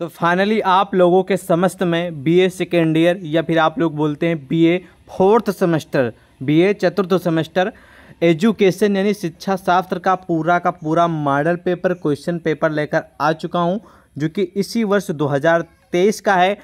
तो फाइनली आप लोगों के समस्त में बीए सेकेंड ईयर या फिर आप लोग बोलते हैं बीए फोर्थ सेमेस्टर बीए चतुर्थ सेमेस्टर एजुकेशन यानी शिक्षा शास्त्र का पूरा का पूरा मॉडल पेपर क्वेश्चन पेपर लेकर आ चुका हूँ जो कि इसी वर्ष 2023 का है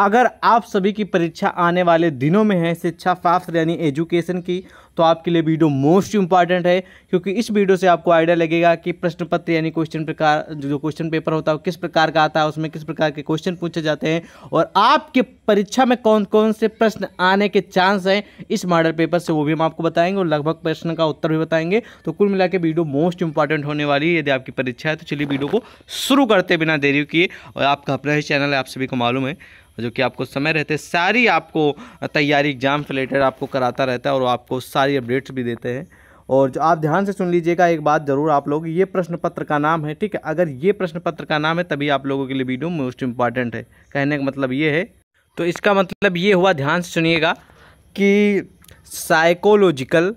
अगर आप सभी की परीक्षा आने वाले दिनों में है शिक्षा शास्त्र यानी एजुकेशन की तो आपके लिए वीडियो मोस्ट इंपॉर्टेंट है क्योंकि इस वीडियो से आपको आइडिया लगेगा कि प्रश्न पत्र यानी क्वेश्चन प्रकार जो क्वेश्चन पेपर होता है किस प्रकार का आता है उसमें किस प्रकार के क्वेश्चन पूछे जाते हैं और आपके परीक्षा में कौन कौन से प्रश्न आने के चांस हैं इस मॉडल पेपर से वो भी हम आपको बताएंगे और लगभग प्रश्न का उत्तर भी बताएंगे तो कुल मिला के वीडियो मोस्ट इंपॉर्टेंट होने वाली है यदि आपकी परीक्षा है तो चलिए वीडियो को शुरू करते बिना देरी किए और आपका अपना ही चैनल है आप सभी को मालूम है जो कि आपको समय रहते सारी आपको तैयारी एग्ज़ाम से रिलेटेड आपको कराता रहता है और आपको सारी अपडेट्स भी देते हैं और जो आप ध्यान से सुन लीजिएगा एक बात ज़रूर आप लोग ये प्रश्न पत्र का नाम है ठीक है अगर ये प्रश्न पत्र का नाम है तभी आप लोगों के लिए वीडियो मोस्ट इम्पॉर्टेंट है कहने का मतलब ये है तो इसका मतलब ये हुआ ध्यान से सुनिएगा कि साइकोलॉजिकल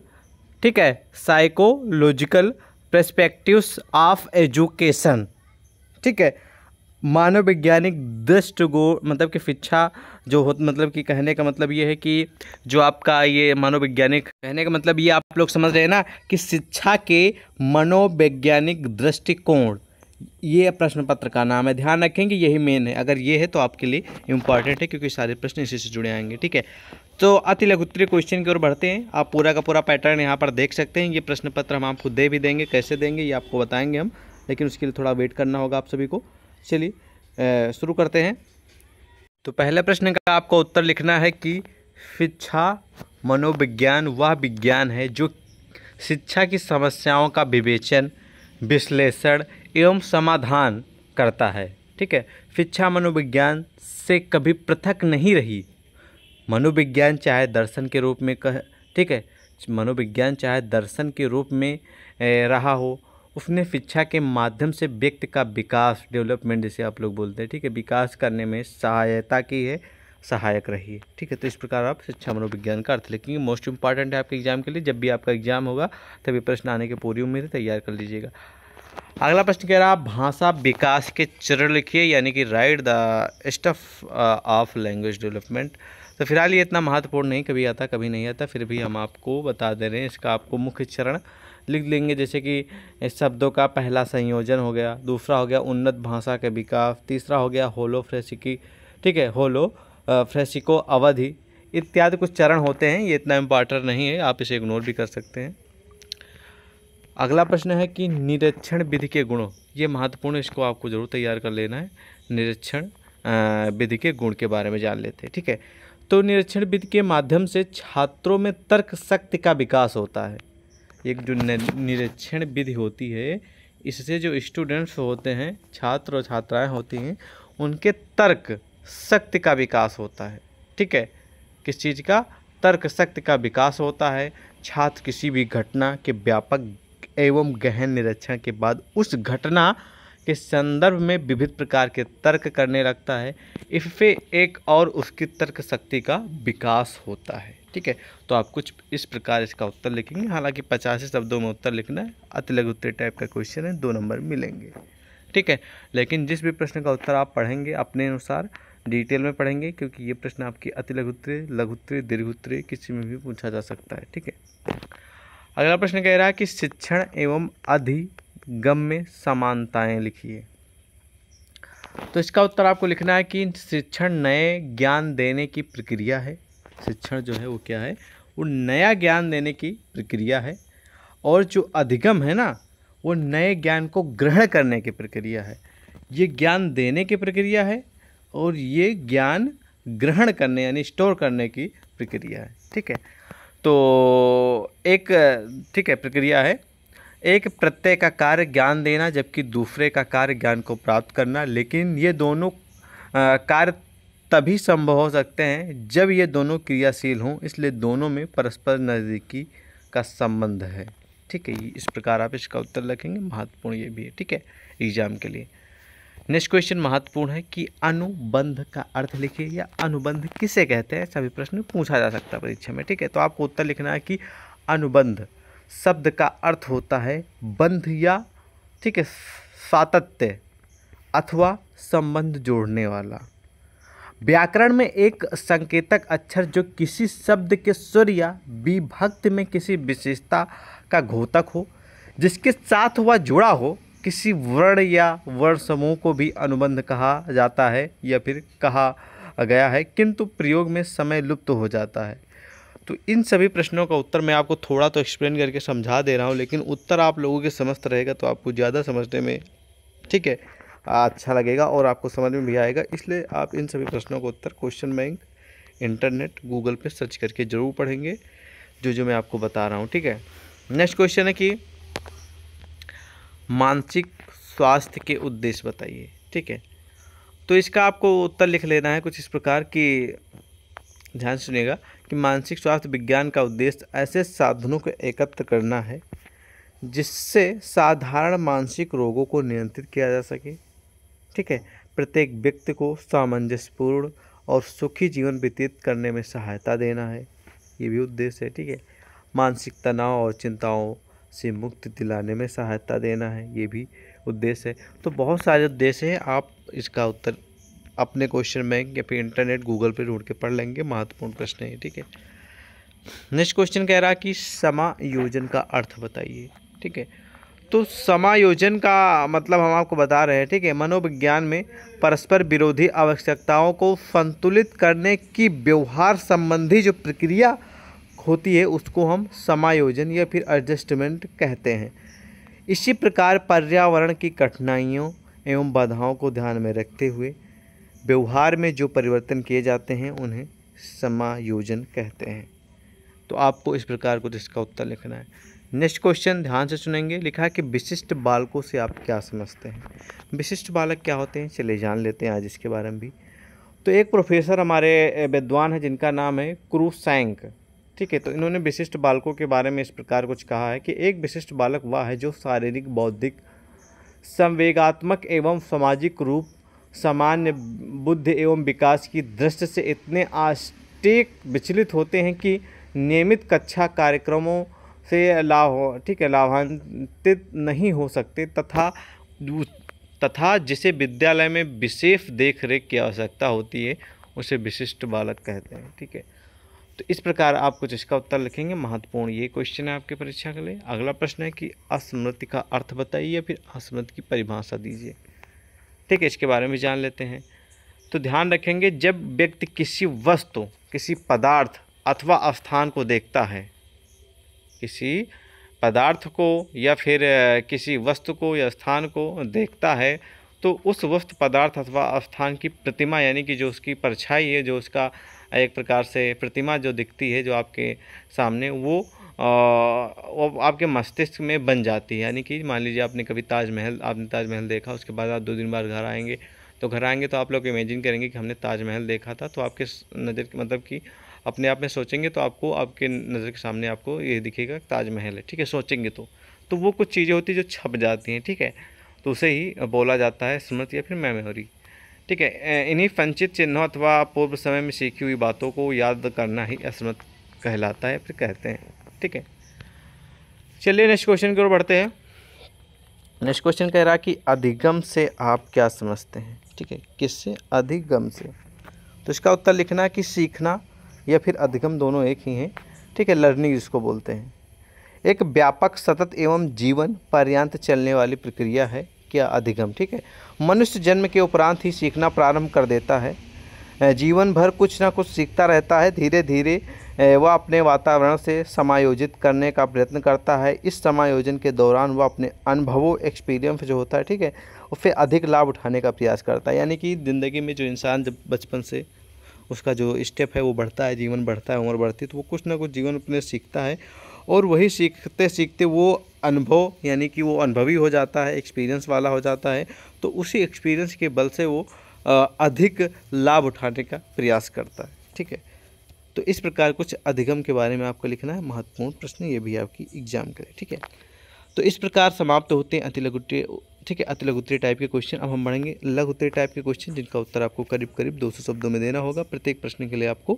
ठीक है साइकोलॉजिकल प्रस्पेक्टिव ऑफ एजुकेशन ठीक है मानव वैज्ञानिक मतलब कि शिक्षा जो हो मतलब कि कहने का मतलब ये है कि जो आपका ये मनोवैज्ञानिक कहने का मतलब ये आप लोग समझ रहे हैं ना कि शिक्षा के मनोवैज्ञानिक दृष्टिकोण ये प्रश्न पत्र का नाम है ध्यान रखेंगे यही मेन है अगर ये है तो आपके लिए इम्पॉर्टेंट है क्योंकि सारे प्रश्न इसी से जुड़े आएंगे ठीक है तो अति लघुत्तरी क्वेश्चन की ओर बढ़ते हैं आप पूरा का पूरा पैटर्न यहाँ पर देख सकते हैं ये प्रश्न पत्र हम आपको दे भी देंगे कैसे देंगे ये आपको बताएंगे हम लेकिन उसके लिए थोड़ा वेट करना होगा आप सभी को चलिए शुरू करते हैं तो पहला प्रश्न का आपको उत्तर लिखना है कि शिक्षा मनोविज्ञान वह विज्ञान है जो शिक्षा की समस्याओं का विवेचन विश्लेषण एवं समाधान करता है ठीक है शिक्षा मनोविज्ञान से कभी पृथक नहीं रही मनोविज्ञान चाहे दर्शन के रूप में कह ठीक है मनोविज्ञान चाहे दर्शन के रूप में रहा हो उसने शिक्षा के माध्यम से व्यक्ति का विकास डेवलपमेंट जैसे आप लोग बोलते हैं ठीक है विकास करने में सहायता की है सहायक रही है ठीक है तो इस प्रकार आप शिक्षा मनोविज्ञान का अर्थ लिखेंगे मोस्ट इंपॉर्टेंट है आपके एग्जाम के लिए जब भी आपका एग्जाम होगा तभी प्रश्न आने की पूरी उम्मीद तैयार कर लीजिएगा अगला प्रश्न कह रहा है भाषा विकास के चरण लिखिए यानी कि write the stuff of language development तो फिलहाल ये इतना महत्वपूर्ण नहीं कभी आता कभी नहीं आता फिर भी हम आपको बता दे रहे हैं इसका आपको मुख्य चरण लिख लेंगे जैसे कि शब्दों का पहला संयोजन हो गया दूसरा हो गया उन्नत भाषा के विकास तीसरा हो गया होलो फ्रेसिकी ठीक है होलो फ्रेसिको अवधि इत्यादि कुछ चरण होते हैं ये इतना इम्पॉर्टेंट नहीं है आप इसे इग्नोर भी कर सकते हैं अगला प्रश्न है कि निरीक्षण विधि के गुणों ये महत्वपूर्ण इसको आपको ज़रूर तैयार कर लेना है निरीक्षण विधि के गुण के बारे में जान लेते हैं ठीक है तो निरीक्षण विधि के माध्यम से छात्रों में तर्क शक्ति का विकास होता है एक जो निरीक्षण विधि होती है इससे जो स्टूडेंट्स होते हैं छात्र और छात्राएं होती हैं उनके तर्क शक्ति का विकास होता है ठीक है किस चीज़ का तर्क शक्ति का विकास होता है छात्र किसी भी घटना के व्यापक एवं गहन निरीक्षण के बाद उस घटना के संदर्भ में विभिन्न प्रकार के तर्क करने लगता है इससे एक और उसकी तर्क शक्ति का विकास होता है ठीक है तो आप कुछ इस प्रकार इसका उत्तर लिखेंगे हालांकि पचास शब्दों में उत्तर लिखना है अति अतिलघुत्तर टाइप का क्वेश्चन है दो नंबर मिलेंगे ठीक है लेकिन जिस भी प्रश्न का उत्तर आप पढ़ेंगे अपने अनुसार डिटेल में पढ़ेंगे क्योंकि ये प्रश्न आपकी अति लघुत्तरीय लघुत्तरी दीर्घोत्तरीय किसी में भी पूछा जा सकता है ठीक है अगला प्रश्न कह रहा है कि शिक्षण एवं अधिगम में समानताएँ लिखिए तो इसका उत्तर आपको लिखना है कि शिक्षण नए ज्ञान देने की प्रक्रिया है शिक्षण जो है वो क्या है वो नया ज्ञान देने की प्रक्रिया है और जो अधिगम है ना वो नए ज्ञान को ग्रहण करने की प्रक्रिया है ये ज्ञान देने की प्रक्रिया है और ये ज्ञान ग्रहण करने यानी स्टोर करने की प्रक्रिया है ठीक है तो एक ठीक है प्रक्रिया है एक प्रत्यय का कार्य ज्ञान देना जबकि दूसरे का कार्य ज्ञान को प्राप्त करना लेकिन ये दोनों कार्य तभी संभव हो सकते हैं जब ये दोनों क्रियाशील हों इसलिए दोनों में परस्पर नज़दीकी का संबंध है ठीक है इस प्रकार आप इसका उत्तर लिखेंगे महत्वपूर्ण ये भी है ठीक है एग्जाम के लिए नेक्स्ट क्वेश्चन महत्वपूर्ण है कि अनुबंध का अर्थ लिखिए या अनुबंध किसे कहते हैं सभी प्रश्न पूछा जा सकता है परीक्षा में ठीक है तो आपको उत्तर लिखना है कि अनुबंध शब्द का अर्थ होता है बंध या ठीक है सातत्य अथवा संबंध जोड़ने वाला व्याकरण में एक संकेतक अक्षर जो किसी शब्द के स्वर या विभक्त में किसी विशेषता का घोतक हो जिसके साथ वह जुड़ा हो किसी वर्ण या वर्ण समूह को भी अनुबंध कहा जाता है या फिर कहा गया है किंतु प्रयोग में समय लुप्त हो जाता है तो इन सभी प्रश्नों का उत्तर मैं आपको थोड़ा तो एक्सप्लेन करके समझा दे रहा हूँ लेकिन उत्तर आप लोगों के समस्त रहेगा तो आपको ज़्यादा समझने में ठीक है अच्छा लगेगा और आपको समझ में भी आएगा इसलिए आप इन सभी प्रश्नों का उत्तर क्वेश्चन बैंक इंटरनेट गूगल पे सर्च करके ज़रूर पढ़ेंगे जो जो मैं आपको बता रहा हूँ ठीक है नेक्स्ट क्वेश्चन है कि मानसिक स्वास्थ्य के उद्देश्य बताइए ठीक है तो इसका आपको उत्तर लिख लेना है कुछ इस प्रकार कि ध्यान सुनिएगा कि मानसिक स्वास्थ्य विज्ञान का उद्देश्य ऐसे साधनों को एकत्र करना है जिससे साधारण मानसिक रोगों को नियंत्रित किया जा सके ठीक है प्रत्येक व्यक्ति को सामंजस्यपूर्ण और सुखी जीवन व्यतीत करने में सहायता देना है ये भी उद्देश्य है ठीक है मानसिक तनाव और चिंताओं से मुक्ति दिलाने में सहायता देना है ये भी उद्देश्य है तो बहुत सारे उद्देश्य हैं आप इसका उत्तर अपने क्वेश्चन में या फिर इंटरनेट गूगल पर ढूंढ के पढ़ लेंगे महत्वपूर्ण प्रश्न है ठीक है नेक्स्ट क्वेश्चन कह रहा कि समायोजन का अर्थ बताइए ठीक है तो समायोजन का मतलब हम आपको बता रहे हैं ठीक है मनोविज्ञान में परस्पर विरोधी आवश्यकताओं को संतुलित करने की व्यवहार संबंधी जो प्रक्रिया होती है उसको हम समायोजन या फिर एडजस्टमेंट कहते हैं इसी प्रकार पर्यावरण की कठिनाइयों एवं बाधाओं को ध्यान में रखते हुए व्यवहार में जो परिवर्तन किए जाते हैं उन्हें समायोजन कहते हैं तो आपको इस प्रकार कुछ इसका उत्तर लिखना है नेक्स्ट क्वेश्चन ध्यान से सुनेंगे लिखा है कि विशिष्ट बालकों से आप क्या समझते हैं विशिष्ट बालक क्या होते हैं चलिए जान लेते हैं आज इसके बारे में भी तो एक प्रोफेसर हमारे विद्वान हैं जिनका नाम है क्रूसैंक ठीक है तो इन्होंने विशिष्ट बालकों के बारे में इस प्रकार कुछ कहा है कि एक विशिष्ट बालक वह है जो शारीरिक बौद्धिक संवेगात्मक एवं सामाजिक रूप सामान्य बुद्ध एवं विकास की दृष्टि से इतने आस्टेक विचलित होते हैं कि नियमित कक्षा कार्यक्रमों से लाभ ठीक है लाभान्वित नहीं हो सकते तथा तथा जिसे विद्यालय में विशेष देखरेख की आवश्यकता होती है उसे विशिष्ट बालक कहते हैं ठीक है तो इस प्रकार आप कुछ इसका उत्तर लिखेंगे महत्वपूर्ण ये क्वेश्चन है आपकी परीक्षा के लिए अगला प्रश्न है कि असमृति का अर्थ बताइए या फिर असमृति की परिभाषा दीजिए ठीक है इसके बारे में जान लेते हैं तो ध्यान रखेंगे जब व्यक्ति किसी वस्तु किसी पदार्थ अथवा स्थान को देखता है किसी पदार्थ को या फिर किसी वस्तु को या स्थान को देखता है तो उस वस्तु पदार्थ अथवा स्थान की प्रतिमा यानी कि जो उसकी परछाई है जो उसका एक प्रकार से प्रतिमा जो दिखती है जो आपके सामने वो आपके मस्तिष्क में बन जाती है यानी कि मान लीजिए आपने कभी ताजमहल आपने ताजमहल देखा उसके बाद आप दो दिन बाद घर आएंगे तो घर आएंगे तो आप लोग इमेजिन करेंगे कि हमने ताजमहल देखा था तो आपके नज़र मतलब कि अपने आप में सोचेंगे तो आपको आपके नज़र के सामने आपको ये दिखेगा ताजमहल है ठीक है सोचेंगे तो तो वो कुछ चीज़ें होती हैं जो छप जाती हैं ठीक है तो उसे ही बोला जाता है स्मृति या फिर मेमोरी ठीक है इन्हीं संचित चिन्हों अथवा पूर्व समय में सीखी हुई बातों को याद करना ही स्मृत कहलाता है फिर कहते हैं ठीक है चलिए नेक्स्ट क्वेश्चन की ओर बढ़ते हैं नेक्स्ट क्वेश्चन कह रहा कि अधिगम से आप क्या समझते हैं ठीक है किससे अधिगम से तो इसका उत्तर लिखना है कि सीखना या फिर अधिगम दोनों एक ही हैं ठीक है लर्निंग जिसको बोलते हैं एक व्यापक सतत एवं जीवन पर्यांत चलने वाली प्रक्रिया है क्या अधिगम ठीक है मनुष्य जन्म के उपरांत ही सीखना प्रारंभ कर देता है जीवन भर कुछ ना कुछ सीखता रहता है धीरे धीरे वह अपने वातावरण से समायोजित करने का प्रयत्न करता है इस समायोजन के दौरान वह अपने अनुभवों एक्सपीरियंस जो होता है ठीक है उससे अधिक लाभ उठाने का प्रयास करता है यानी कि ज़िंदगी में जो इंसान जब बचपन से उसका जो स्टेप है वो बढ़ता है जीवन बढ़ता है उम्र बढ़ती है तो वो कुछ ना कुछ जीवन अपने सीखता है और वही सीखते सीखते वो अनुभव यानी कि वो अनुभवी हो जाता है एक्सपीरियंस वाला हो जाता है तो उसी एक्सपीरियंस के बल से वो अधिक लाभ उठाने का प्रयास करता है ठीक है तो इस प्रकार कुछ अधिगम के बारे में आपको लिखना है महत्वपूर्ण प्रश्न ये भी आपकी एग्जाम करें ठीक है तो इस प्रकार समाप्त होते हैं अति लघु ठीक है अति उत्तरी टाइप के क्वेश्चन अब हम बढ़ेंगे उत्तरी टाइप के क्वेश्चन जिनका उत्तर आपको करीब करीब 200 शब्दों में देना होगा प्रत्येक प्रश्न के लिए आपको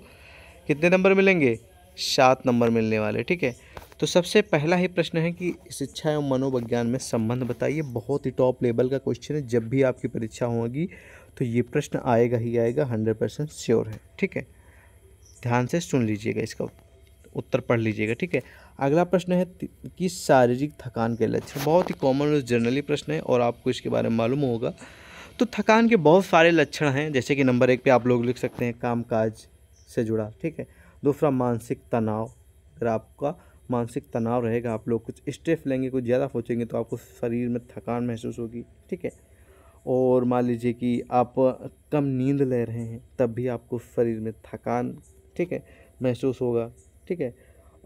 कितने नंबर मिलेंगे सात नंबर मिलने वाले ठीक है तो सबसे पहला ही प्रश्न है कि शिक्षा एवं मनोविज्ञान में संबंध बताइए बहुत ही टॉप लेवल का क्वेश्चन है जब भी आपकी परीक्षा होगी तो ये प्रश्न आएगा ही आएगा हंड्रेड परसेंट श्योर है ठीक है ध्यान से सुन लीजिएगा इसका उत्तर उत्तर पढ़ लीजिएगा ठीक है अगला प्रश्न है कि शारीरिक थकान के लक्षण बहुत ही कॉमन और जनरली प्रश्न है और आपको इसके बारे में मालूम होगा तो थकान के बहुत सारे लक्षण हैं जैसे कि नंबर एक पे आप लोग लिख सकते हैं कामकाज से जुड़ा ठीक है दूसरा मानसिक तनाव अगर आपका मानसिक तनाव रहेगा आप लोग कुछ स्ट्रेफ लेंगे कुछ ज़्यादा सोचेंगे तो आपको शरीर में थकान महसूस होगी ठीक है और मान लीजिए कि आप कम नींद ले रहे हैं तब भी आपको शरीर में थकान ठीक है महसूस होगा ठीक है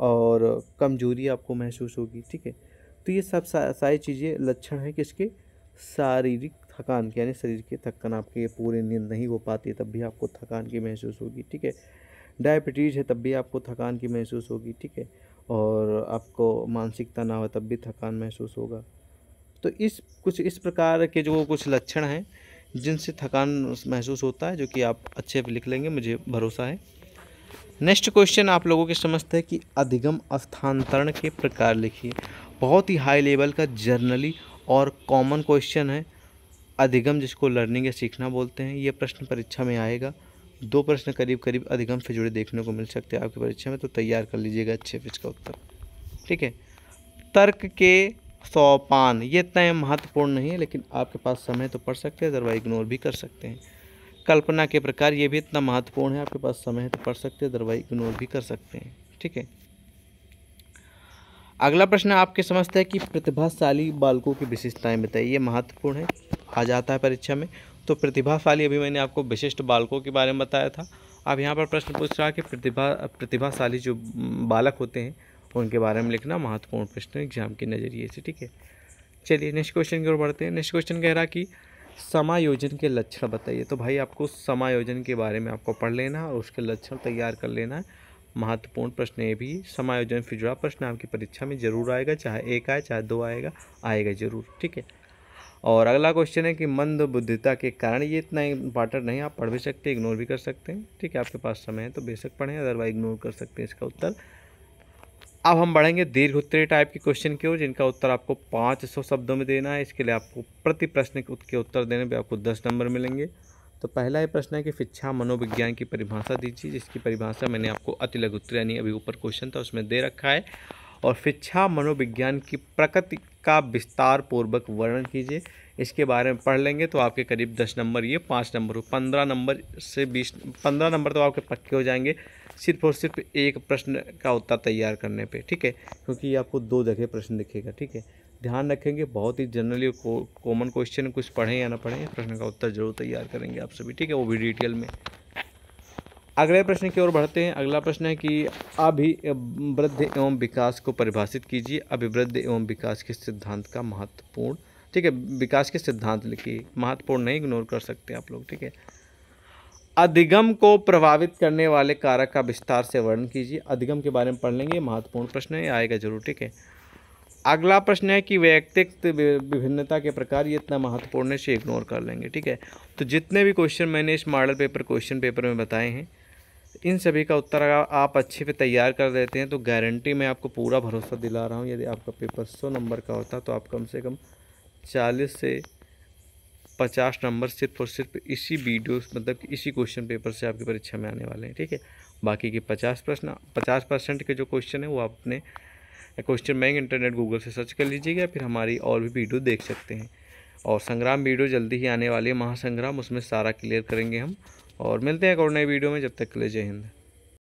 और कमजोरी आपको महसूस होगी ठीक है तो ये सब सा, सारी चीज़ें लक्षण हैं किसके शारीरिक थकान के यानी शरीर की थकान आपके पूरे नींद नहीं हो पाती तब भी आपको थकान की महसूस होगी ठीक है डायबिटीज़ है तब भी आपको थकान की महसूस होगी ठीक है और आपको मानसिक तनाव है तब भी थकान महसूस होगा तो इस कुछ इस प्रकार के जो कुछ लक्षण हैं जिनसे थकान महसूस होता है जो कि आप अच्छे लिख लेंगे मुझे भरोसा है नेक्स्ट क्वेश्चन आप लोगों के समझते हैं कि अधिगम स्थानांतरण के प्रकार लिखिए बहुत ही हाई लेवल का जर्नली और कॉमन क्वेश्चन है अधिगम जिसको लर्निंग या सीखना बोलते हैं ये प्रश्न परीक्षा में आएगा दो प्रश्न करीब करीब अधिगम से जुड़े देखने को मिल सकते हैं आपकी परीक्षा में तो तैयार कर लीजिएगा अच्छे से इसका उत्तर ठीक है तर्क के सोपान ये इतना महत्वपूर्ण नहीं है लेकिन आपके पास समय तो पढ़ सकते हैं अदरवाइज इग्नोर भी कर सकते हैं कल्पना के प्रकार ये भी इतना महत्वपूर्ण है आपके पास समय है तो पढ़ सकते हैं दरवाई इग्नोर भी कर सकते हैं ठीक है अगला प्रश्न आपके समझते हैं कि प्रतिभाशाली बालकों की विशेषताएं बताइए ये महत्वपूर्ण है आ जाता है परीक्षा में तो प्रतिभाशाली अभी मैंने आपको विशिष्ट बालकों के बारे में बताया था अब यहाँ पर प्रश्न पूछ रहा है कि प्रतिभा प्रतिभाशाली जो बालक होते हैं उनके बारे में लिखना महत्वपूर्ण प्रश्न एग्जाम के नज़रिए से ठीक है चलिए नेक्स्ट क्वेश्चन की ओर बढ़ते हैं नेक्स्ट क्वेश्चन कह रहा कि समायोजन के लक्षण बताइए तो भाई आपको समायोजन के बारे में आपको पढ़ लेना और उसके लक्षण तैयार कर लेना है महत्वपूर्ण प्रश्न ये भी समायोजन से जुड़ा प्रश्न आपकी परीक्षा में जरूर आएगा चाहे एक आए चाहे दो आएगा आएगा जरूर ठीक है और अगला क्वेश्चन है कि मंद बुद्धिता के कारण ये इतना इंपॉर्टेंट नहीं आप पढ़ भी सकते इग्नोर भी कर सकते हैं ठीक है आपके पास समय है तो बेशक पढ़ें अदरवाइज इग्नोर कर सकते हैं इसका उत्तर अब हम बढ़ेंगे दीर्घ उत्तरीय टाइप के क्वेश्चन की ओर जिनका उत्तर आपको पाँच सौ शब्दों में देना है इसके लिए आपको प्रति प्रश्न के उत्तर देने पे आपको दस नंबर मिलेंगे तो पहला ये प्रश्न है कि शिक्षा मनोविज्ञान की परिभाषा दीजिए जिसकी परिभाषा मैंने आपको अति लघुत्तर यानी अभी ऊपर क्वेश्चन था उसमें दे रखा है और शिक्षा मनोविज्ञान की प्रकृति का विस्तार पूर्वक वर्णन कीजिए इसके बारे में पढ़ लेंगे तो आपके करीब दस नंबर ये पाँच नंबर पंद्रह नंबर से बीस पंद्रह नंबर तो आपके पक्के हो जाएंगे सिर्फ और सिर्फ एक प्रश्न का उत्तर तैयार करने पे ठीक है क्योंकि आपको दो जगह प्रश्न दिखेगा ठीक है ध्यान रखेंगे बहुत ही जनरली और कॉमन क्वेश्चन कुछ पढ़ें या ना पढ़ें प्रश्न का उत्तर जरूर तैयार करेंगे आप सभी ठीक है वो भी डिटेल में अगले प्रश्न की ओर बढ़ते हैं अगला प्रश्न है कि अभी वृद्ध एवं विकास को परिभाषित कीजिए अभिवृद्ध एवं विकास के सिद्धांत का महत्वपूर्ण ठीक है विकास के सिद्धांत लिखिए महत्वपूर्ण नहीं इग्नोर कर सकते आप लोग ठीक है अधिगम को प्रभावित करने वाले कारक का विस्तार से वर्णन कीजिए अधिगम के बारे में पढ़ लेंगे महत्वपूर्ण प्रश्न है आएगा जरूर ठीक है अगला प्रश्न है कि व्यक्तिक विभिन्नता के प्रकार ये इतना महत्वपूर्ण है इसे इग्नोर कर लेंगे ठीक है तो जितने भी क्वेश्चन मैंने इस मॉडल पेपर क्वेश्चन पेपर में बताए हैं इन सभी का उत्तर अगर आप अच्छे से तैयार कर देते हैं तो गारंटी मैं आपको पूरा भरोसा दिला रहा हूँ यदि आपका पेपर सौ नंबर का होता तो आप कम से कम चालीस से पचास नंबर सिर्फ और सिर्फ इसी वीडियो मतलब इसी क्वेश्चन पेपर से आपकी परीक्षा में आने वाले हैं ठीक है बाकी के पचास प्रश्न पचास परसेंट के जो क्वेश्चन है वो आप अपने क्वेश्चन बैंक इंटरनेट गूगल से सर्च कर लीजिएगा फिर हमारी और भी वीडियो देख सकते हैं और संग्राम वीडियो जल्दी ही आने वाली है महासंग्राम उसमें सारा क्लियर करेंगे हम और मिलते हैं एक और नए वीडियो में जब तक के लिए जय हिंद